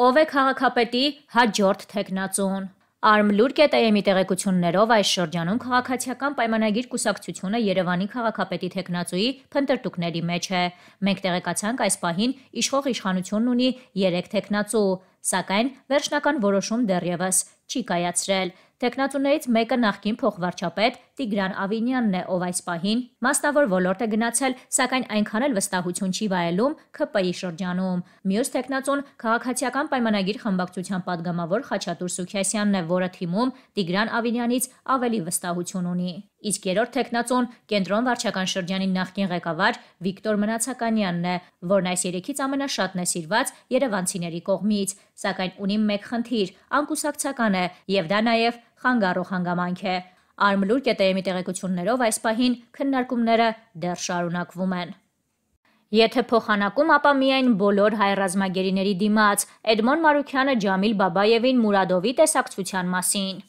ով է քաղաքապետի հաջորդ թեկնածուն։ Արմլուր կետայեմի տեղեկություններով այս շրջանում քաղաքացիական պայմանագիր կուսակցությունը Երևանի քաղաքապետի տեխնացուի փնտրտուկների մեջ է։ Մենք տեղեկացանք այս պահին իշխող իշխանությունն ունի 3 տեխնացու, սակայն վերջնական որոշում դեռևս չի կայացրել։ Տեխնատուներից մեկը նախկին փոխվարչապետ Տիգրան Ավինյանն է, ով այս պահին մասնավոր ոլորտ է գնացել, սակայն այնքան էլ վստահություն չի վայելում ԿՊ-ի շրջանում։ Մյուս տեխնատուն քաղաքացիական պայմանագիր խմբակցության падգամավոր Խաչատուր Սուքիասյանն է, որը թիմում Տիգրան Ավինյանից ավելի վստահություն ունի։ Իսկ երրորդ տեխնատուն կենտրոն վարչական շրջանի նախկին ղեկավար Վիկտոր Մնացականյանն է, որն այս երեքից ամենաշատն է սիրված Երևանցիների կողմից, սակայն ունի մեկ խնդիր՝ անկուսակցական է, է եւ դա նաեւ խանգարող հանգամանք է։ Արմլուր կետեյմի տեղեկություններով այս պահին քննարկումները դեռ շարունակվում են։ Եթե փոխանակում, ապա միայն բոլոր հայ ռազմագերիների դիմաց Էդմոն Մարուկյանը Ջամիլ Բաբայևին Մուրադովի տեսակցության մասին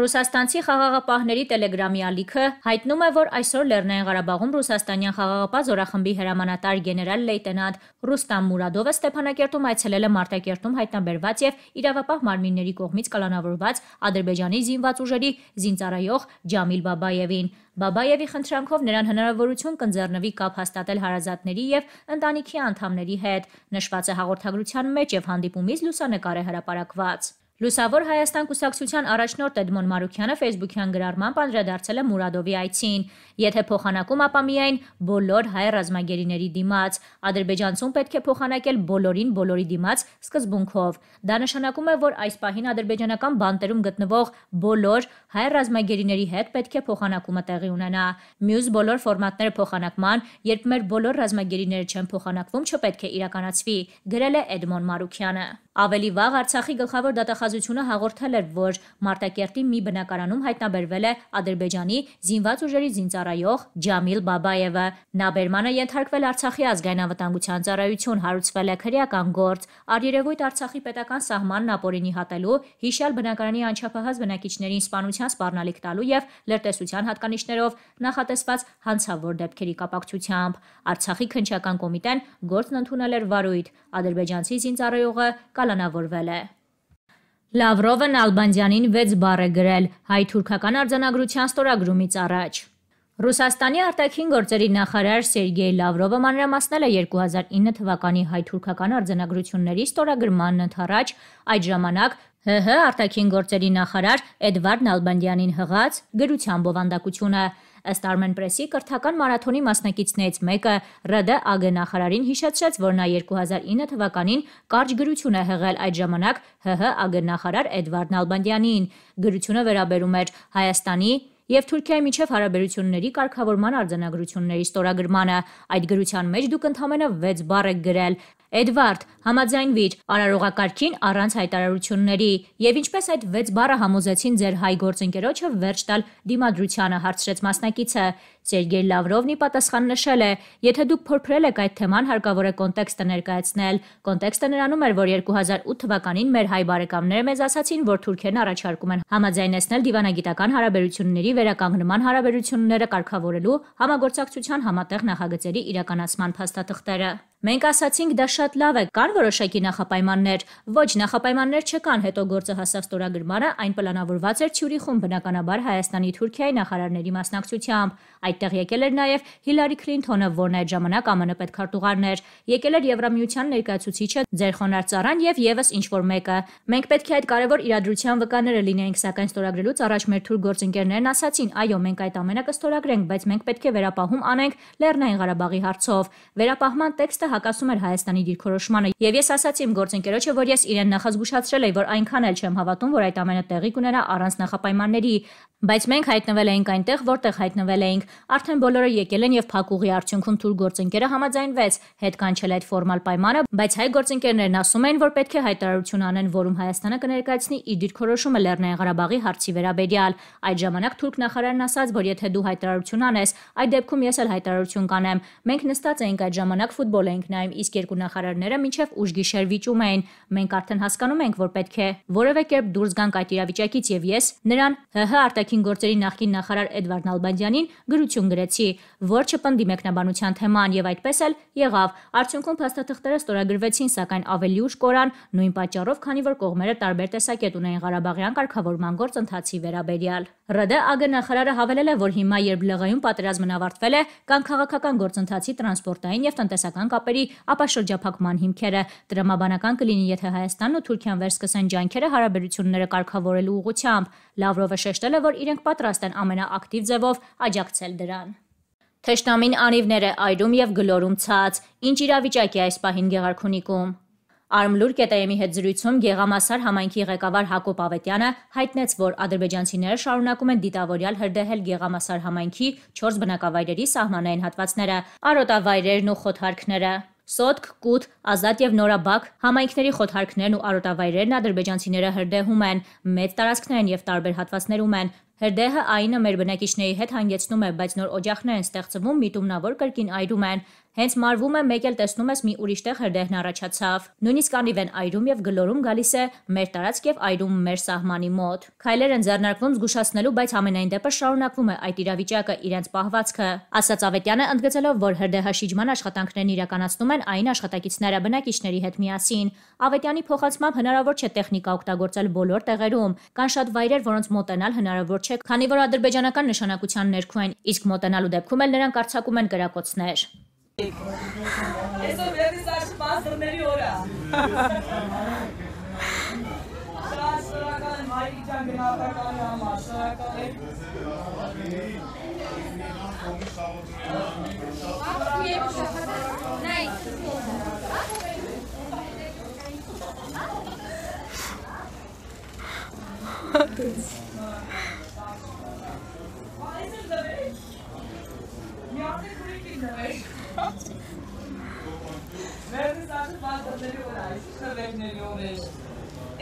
Ռուսաստանցի խաղաղապահների Telegram-ի ալիքը հայտնում է, որ այսօր Լեռնային Ղարաբաղում ռուսաստանյան խաղաղապահ զորախմբի հրամանատար գեներալ լեյտենանտ Ռուստամ Մուրադովը Ստեփանակերտում այցելել է Մարտակերտում հայտնաբերված եւ իրավապահ մարմինների կողմից կալանավորված Ադրբեջանի զինված ուժերի զինծառայող Ջամիլ Բաբայevին։ Բաբայևի խնդրանքով նրան հնարավորություն կընձեռնվի կապ հաստատել հարազատների եւ ընտանիքի անդամների հետ։ Նշված է հաղորդագրության մեջ եւ հանդիպումից լուսանկար է հրապարակված։ Լուսավոր Հայաստան կուսակցության առաջնորդ Էդմոն Մարուկյանը Facebook-յան գրառմամբ անդրադարձել է Մուրադովի այցին։ Եթե փոխանակում, ապա միայն բոլոր հայ ռազմագերիների դիմաց, Ադրբեջանցուն պետք է փոխանակել բոլորին բոլորի դիմաց սկզբունքով։ Դա նշանակում է, որ այս պահին ադրբեջանական բանտերում գտնվող բոլոր հայ ռազմագերիների հետ պետք է փոխանակումը տեղի ունենա։ Մյուս բոլոր ֆորմատները փոխանակման, երբ մեր բոլոր ռազմագերիները չեն փոխանակվում, չպետք է իրականացվի, գրել է Էդմոն Մարուկյանը։ Ավելի վաղ Արցախի գլխավոր դատախազ նախաձությունը հաղորդել էր, որ Մարտակերտի մի բնակարանում հայտնաբերվել է Ադրբեջանի զինված ուժերի զինծառայող Ջամիլ Բաբայևը։ Նա բերմանը ենթարկվել Արցախի ազգային անվտանգության ծառայություն, հարուցվել է քրեական գործ, արերևույթ Արցախի պետական սահմանն ապօրինի հատելու, հիշյալ բնակարանի անչափահաս բնակիչներին սպանության սպառնալիք տալու եւ լրտեսության հատկանիշներով նախատեսված հանցավոր դեպքերի կապակցությամբ Արցախի քնչական կոմիտեն գործն ընդունել էր վարույթ, ադրբեջանցի զինծառայողը կալանավորվել է։ Լավրովն Ալբանդյանին 6 բառ է գրել հայ-թուրքական արձանագրության ստորագրումից առաջ։ Ռուսաստանի արտաքին գործերի նախարար Սերգեյ Լավրովը մանրամասնել է 2009 թվականի հայ-թուրքական արձանագրությունների ստորագրման ընթരാճ այդ ժամանակ ՀՀ արտաքին գործերի նախարար Էդվարդ Նալբանդյանին հղած գրությամբ ովանդակությունը Ըստ Armenpress-ի կրթական մարաթոնի մասնակիցներից մեկը ՌԴ ԱԳ նախարարին հիշեցրեց, որ նա 2009 թվականին կարճ գրություն է հղել այդ ժամանակ ՀՀ ԱԳ նախարար Էդվարդ Նալբանդյանին։ Գրությունը վերաբերում էր Հայաստանի եւ Թուրքիայի միջև հարաբերությունների կարգավորման արձանագրությունների ստորագրմանը։ Այդ գրության մեջ դուք ընդամենը 6 բառ եք գրել, Էդվարդ, համաձայնվիր արարողակարգին առանց հայտարարությունների եւ ինչպես այդ 6 բառը համոզեցին ձեր հայ գործընկերոջը վերջ տալ դիմադրությանը հարցրեց մասնակիցը։ Սերգեյ Լավրովն ի պատասխան նշել է. «Եթե դուք փորփրել եք այդ թեման, հարկավոր է կոնտեքստը ներկայացնել»։ Կոնտեքստը նրանում էր, որ 2008 թվականին մեր հայ բարեկամները մեզ ասացին, որ թուրքերն առաջարկում են համաձայնեցնել դիվանագիտական հարաբերությունների վերականգնման հարաբերությունները կարգավորելու համագործակցության համատեղ նախագծերի իրականացման փաստաթղթերը։ Մենք ասացինք, դա շատ լավ է, կան որոշակի նախապայմաններ։ Ոչ, նախապայմաններ չկան, հետո գործը հասավ ստորագրմանը, այն պլանավորված էր Թյուրիխում, բնականաբար Հայաստանի Թուրքիայի նախարարների մասնակցությամբ։ Այդտեղ եկել էր նաև Հիլարի Քլինթոնը, որն այդ ժամանակ ԱՄՆ պետքարտուղարն էր։ Եկել էր Եվրամիության ներկայացուցիչը, ձերխոնարծարան եւ եւս ինչ-որ մեկը։ Մենք պետք է այդ կարևոր իրադրության վկաները լինեինք, սակայն ստորագրելուց առաջ մեր թուր գործընկերներն ասացին. «Այո, մենք այդ ամենը կստորագրենք, բայց մենք պետք է վերապահում անենք Լեռնային Ղարաբաղի հարցով»։ Վերապահման տեքստը հակասում էր Հայաստանի դիրքորոշմանը եւ ես ասացի իմ գործընկերոջը, որ ես իրեն նախազգուշացրել էի, որ այնքան էլ չեմ հավատում, որ այդ ամենը տեղի կունենա առանց նախապայմանների։ Բայց մենք հայտնվել էինք այնտեղ, որտեղ հայտնվել էինք։ Արդեն բոլորը եկել են եւ փակուղի արդյունքում թուր գործընկերը համաձայնվեց հետ կանչել այդ ֆորմալ պայմանը, բայց հայ գործընկերներն ասում են, որ պետք է հայտարարություն անեն, որում Հայաստանը կներկայացնի իր դիրքորոշումը Լեռնային Ղարաբաղի հարցի վերաբերյալ։ Այդ ժամանակ Թուրք նախարարն ասաց, որ եթե դու հայտարարություն անես, այդ դեպքում ես էլ հայտարարություն կանեմ։ Մենք նստած էինք այդ ժամանակ ֆուտբոլ էինք նայում, իսկ երկու նախարարները մինչև ուշ գիշեր վիճում էին։ Մենք արդեն հասկանում ենք, որ պետք է որևէ կերպ դուրս գանք այդ իրավիճակից եւ ես նրան ՀՀ արտաքին արտաքին գործերի նախկին նախարար Էդվարդ Նալբանդյանին գրություն գրեցի, որ չպնդի մեկնաբանության թեման եւ այդպես էլ եղավ։ Արդյունքում փաստաթղթերը ստորագրվեցին, սակայն ավելի ուշ կորան նույն պատճառով, քանի որ կողմերը տարբեր տեսակետ ունեին Ղարաբաղյան կարգավորման գործընթացի վերաբերյալ։ ՌԴ ԱԳ նախարարը հավելել է, որ հիմա երբ ԼՂ-ում պատերազմն ավարտվել է, կան քաղաքական գործընթացի տրանսպորտային եւ տնտեսական կապերի ապա շրջափակման հիմքերը դրամաբանական կլինի, եթե Հայաստանն ու Թուրքիան վերսկսեն ջանքերը հարաբերությունները կարգավորելու ուղղությամբ։ Լավրովը շեշտել է, որ իրենք պատրաստ են ամենաակտիվ ձևով աջակցել դրան։ Թեշնամին անիվներ է այրում եւ գլորում ցած։ Ինչ իրավիճակ է այս պահին Գեղարքունիքում։ Արմլուր կետայեմի հետ զրույցում Գեղամասար համայնքի ղեկավար Հակոբ Ավետյանը հայտնեց, որ ադրբեջանցիները շարունակում են դիտավորյալ հրդեհել Գեղամասար համայնքի 4 բնակավայրերի սահմանային հատվածները, արոտավայրերն ու խոթարքները։ Սոտք, Կուտ, Ազատ եւ Նորաբակ համայնքների խոթարքներն ու արոտավայրերն ադրբեջանցիները հրդեհում են, մեծ տարածքներ են եւ տարբեր հատվածներում են, Հրդեհը այնը մեր բնակիչների հետ հանգեցնում է, բայց նոր օջախներ են ստեղծվում, միտումնավոր կրկին այրում են։ Հենց մարվում է, մեկ էլ տեսնում ես մի ուրիշտեղ հրդեհն առաջացավ։ Նույնիսկ անիվ են այրում եւ գլորում գալիս է մեր տարածք եւ այրում մեր սահմանի մոտ։ Քայլեր են ձեռնարկվում զգուշացնելու, բայց ամենայն դեպս շարունակվում է այդ իրավիճակը, իրենց պահվածքը։ Ասաց Ավետյանը ընդգծելով, որ հրդեհաշիջման աշխատանքներն իրականացնում են այն աշխատակիցները բնակիչների հետ միասին։ Ավետյանի փոխանցմամբ հնարավոր չէ տեխնիկա օգտագործել բոլոր տեղերում, կան շատ վայրեր, որոնց մոտենալ հնարավոր չէ, քանի որ ադրբեջանական նշանակության ներքո են, իսկ մոտենալու դեպքում էլ նրանք արձակում են գրակոծներ։ Այսօր վերից աշխված դռների օրա։ Շատ շնորհակալ եմ Հայկի ջան գնահատականի համար, շնորհակալ եմ։ Thank you.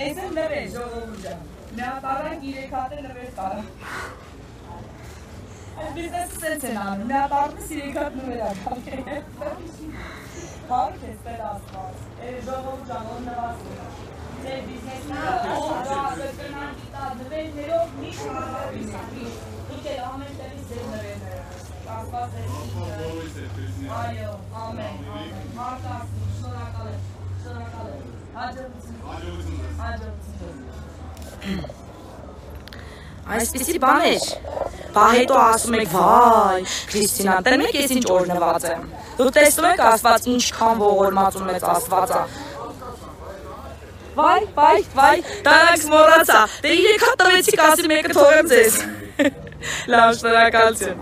Էսը լրել ժողովուրդը, միապարակ իրեք հատ է լրել պարակ։ Այսպես այս սենց են անում, միապարակս իրեք հատ նվել ակավեր։ Հարկ ես տել ասպաց, էր ժողով ճանով նվասում։ Ձեր բիզնեսները աշարազը կնան գիտադրվել ներով մի շուրը բիսակի, դուք էլ ամեն տեղից ձեր նրել ասպաց էր։ Այո, ամեն, ամեն, մարդ ասում, շորակալ է, շորակալ է։ Այսպեսի բաներ։ Բա հետո ասում եք, վայ, Քրիստինա, տեն եք ես ինչ օրնված եմ։ Դու տեսնում եք Աստված ինչքան ողորմած ու մեծ Աստված է։ Վայ, վայ, վայ, դարակս մոռացա։ Դե իրեք հա տվեցիք ասի մեկը թողեմ ձեզ։ Լավ, շնորհակալություն։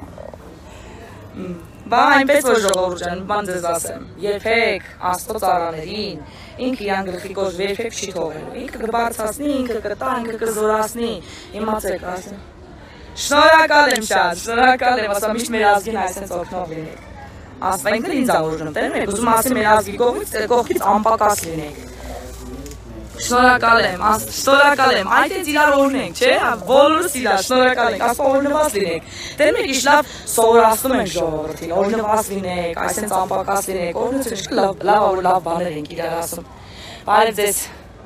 Բա այնպես որ ժողովուրդ ջան, բան ձեզ ասեմ։ Երբեք Աստծո ծառաներին ինքը իրան գլխի կոժ երբեք չի թողնելու։ Ինքը կբարձրացնի, ինքը կտա, ինքը կզորացնի։ Իմացեք, ասեմ։ Շնորհակալ եմ շատ, շնորհակալ եմ, ասա միշտ մեր ազգին այսպես օգնող լինեք։ Ասվենք ինձ ավորժում, տերմ եք, ուզում ասեմ մեր ազգի կողմից, կողքից անպակաս լինեք։ Շնորհակալ եմ, շնորհակալ եմ։ Այդ է իրար օրնենք, չէ՞։ հա, Բոլորս իրար շնորհակալ ենք, ասում օրնված լինենք։ Դե մենք իշ լավ սովորացնում ենք ժողովրդին, օրնված լինեք, այսպես ամպակաս լինեք, օրնուցը շկ լավ լավ որ լավ բաներ ենք իրար ասում։ Բայց ձեզ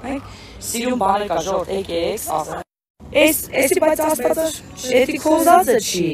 մենք սիրուն բաներ կա ժողովուրդ, եկեք ասա։ Էս էսի բայց աստվածը էդի քոզածը չի։